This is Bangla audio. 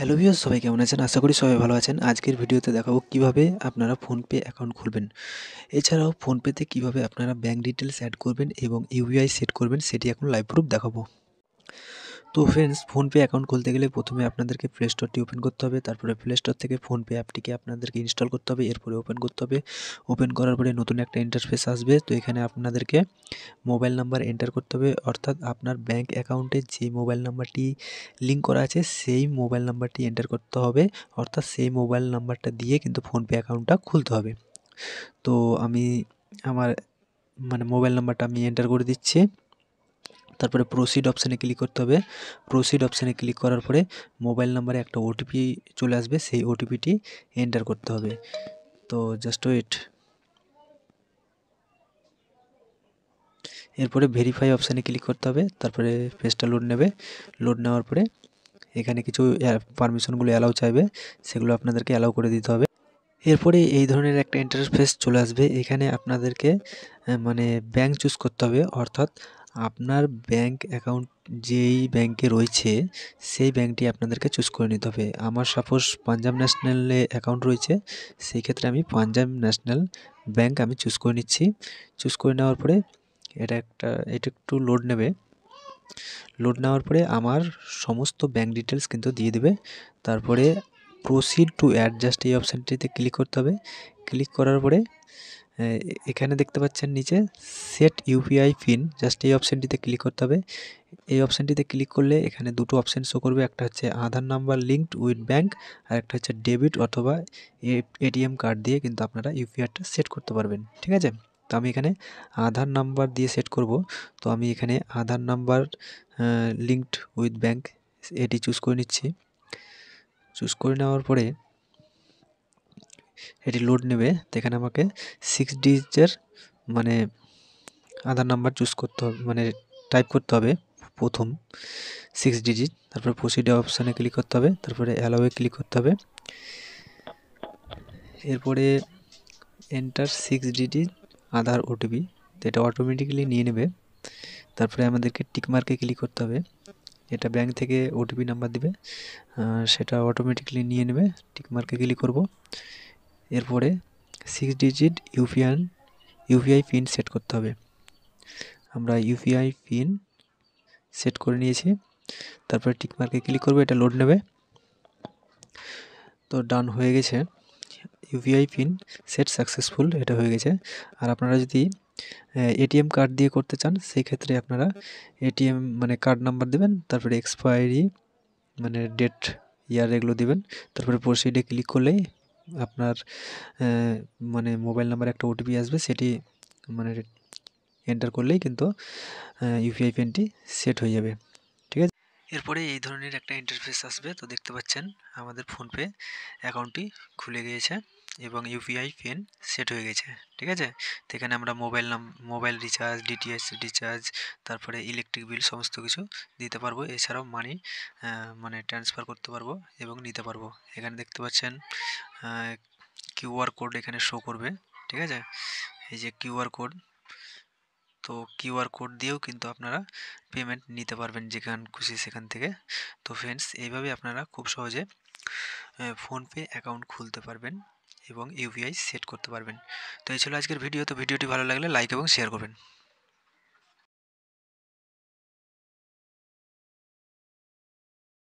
হ্যালো ভিউ সবাই কেমন আছেন আশা করি সবাই ভালো আছেন আজকের ভিডিওতে দেখাবো কিভাবে আপনারা ফোনপে অ্যাকাউন্ট খুলবেন এছাড়াও ফোনপেতে কিভাবে আপনারা ব্যাঙ্ক ডিটেলস অ্যাড করবেন এবং ইউপিআই সেট করবেন সেটি এখন লাইভ প্রুফ দেখাবো তো ফ্রেন্ডস ফোনপে অ্যাকাউন্ট খুলতে গেলে প্রথমে আপনাদেরকে প্লে স্টোরটি ওপেন করতে হবে তারপরে প্লে স্টোর থেকে ফোনপে অ্যাপটিকে আপনাদেরকে ইনস্টল করতে হবে এরপরে ওপেন করতে হবে ওপেন করার পরে নতুন একটা ইন্টারফেস আসবে তো এখানে আপনাদেরকে মোবাইল নাম্বার এন্টার করতে হবে অর্থাৎ আপনার ব্যাঙ্ক অ্যাকাউন্টে যে মোবাইল নাম্বারটি লিঙ্ক করা আছে সেই মোবাইল নাম্বারটি এন্টার করতে হবে অর্থাৎ সেই মোবাইল নাম্বারটা দিয়ে কিন্তু ফোনপে অ্যাকাউন্টটা খুলতে হবে তো আমি আমার মানে মোবাইল নাম্বারটা আমি এন্টার করে দিচ্ছি তারপরে প্রোসিড অপশানে ক্লিক করতে হবে প্রোসিড অপশানে ক্লিক করার পরে মোবাইল নাম্বারে একটা ওটিপি চলে আসবে সেই ওটিপিটি এন্টার করতে হবে তো জাস্ট ওয়েট এরপরে ভেরিফাই অপশানে ক্লিক করতে হবে তারপরে পেজটা লোড নেবে লোড নেওয়ার পরে এখানে কিছু পারমিশনগুলো অ্যালাউ চাইবে সেগুলো আপনাদেরকে অ্যালাউ করে দিতে হবে এরপরে এই ধরনের একটা ইন্টারফেস চলে আসবে এখানে আপনাদেরকে মানে ব্যাংক চুজ করতে হবে অর্থাৎ আপনার ব্যাঙ্ক অ্যাকাউন্ট যেই ব্যাঙ্কে রয়েছে সেই ব্যাংকটি আপনাদেরকে চুজ করে নিতে হবে আমার সাপোজ পাঞ্জাব ন্যাশনালে অ্যাকাউন্ট রয়েছে সেই ক্ষেত্রে আমি পাঞ্জাব ন্যাশনাল ব্যাঙ্ক আমি চুজ করে নিচ্ছি চুজ করে নেওয়ার পরে এটা একটা এটা একটু লোড নেবে লোড নেওয়ার পরে আমার সমস্ত ব্যাংক ডিটেলস কিন্তু দিয়ে দেবে তারপরে প্রসিড টু অ্যাডজাস্ট এই অপশানটিতে ক্লিক করতে হবে ক্লিক করার পরে হ্যাঁ, এখানে দেখতে পাচ্ছেন নিচে সেট ইউপিআই পিন জাস্ট এই অপশানটিতে ক্লিক করতে হবে এই অপশানটিতে ক্লিক করলে এখানে দুটো অপশান শো করবে একটা হচ্ছে Aadhaar number linked with bank আর একটা হচ্ছে ডেবিট অথবা এটিএম কার্ড দিয়ে কিন্তু আপনারা ইউপিআইটা সেট করতে পারবেন ঠিক আছে তো আমি এখানে আধার নাম্বার দিয়ে সেট করব তো আমি এখানে Aadhaar number linked with bank এটি চুজ করে নিচ্ছি চুজ করে নেওয়ার পরে এটি লোড নেবে তো এখানে আমাকে সিক্স ডিজিটের মানে আধার নাম্বার চুজ করতে হবে মানে টাইপ করতে হবে প্রথম সিক্স ডিজিট তারপরে প্রসিডে অপশানে ক্লিক করতে হবে তারপরে অ্যালাওয়ে ক্লিক করতে হবে এরপরে enter six digit Aadhaar OTP তো এটা অটোমেটিক্যালি নিয়ে নেবে তারপরে আমাদেরকে টিকমার্কে ক্লিক করতে হবে এটা ব্যাংক থেকে ওটিপি নাম্বার দিবে সেটা অটোমেটিক্যালি নিয়ে নেবে টিকমার্কে ক্লিক করব এরপরে six digit UPI UPI PIN set করতে হবে আমরা ইউপিআই পিন সেট করে নিয়েছি তারপরে টিকমার্কে ক্লিক করবে এটা লোড নেবে তো ডান হয়ে গেছে ইউপিআই পিন সেট সাকসেসফুল এটা হয়ে গেছে আর আপনারা যদি এটিএম কার্ড দিয়ে করতে চান সেই ক্ষেত্রে আপনারা এটিএম মানে কার্ড নাম্বার দেবেন তারপরে এক্সপায়ারি মানে ডেট ইয়ার এগুলো দেবেন তারপরে প্রসিডে ক্লিক করলেই আপনার মানে মোবাইল নাম্বারে একটা ওটিপি আসবে সেটি মানে এন্টার করলেই কিন্তু ইউপিআই পিনটি সেট হয়ে যাবে ঠিক আছে এরপরে এই ধরনের একটা ইন্টারফেস আসবে তো দেখতে পাচ্ছেন আমাদের ফোনপে অ্যাকাউন্টটি খুলে গিয়েছে এবং ইউপিআই পিন সেট হয়ে গেছে ঠিক আছে তো এখানে আমরা মোবাইল নাম মোবাইল রিচার্জ ডিটিএস রিচার্জ তারপরে ইলেকট্রিক বিল সমস্ত কিছু দিতে পারবো এছাড়াও মানি মানে ট্রান্সফার করতে পারবো এবং নিতে পারবো এখানে দেখতে পাচ্ছেন কিউআর কোড এখানে শো করবে ঠিক আছে এই যে কিউআর কোড তো কিউআর কোড দিয়েও কিন্তু আপনারা পেমেন্ট নিতে পারবেন যেখান খুশি সেখান থেকে তো ফ্রেন্ডস এইভাবে আপনারা খুব সহজে ফোনপে অ্যাকাউন্ট খুলতে পারবেন এবং ইউপিআই সেট করতে পারবেন তো এই ছিল আজকের ভিডিও তো ভিডিওটি ভালো লাগলে লাইক এবং শেয়ার করবেন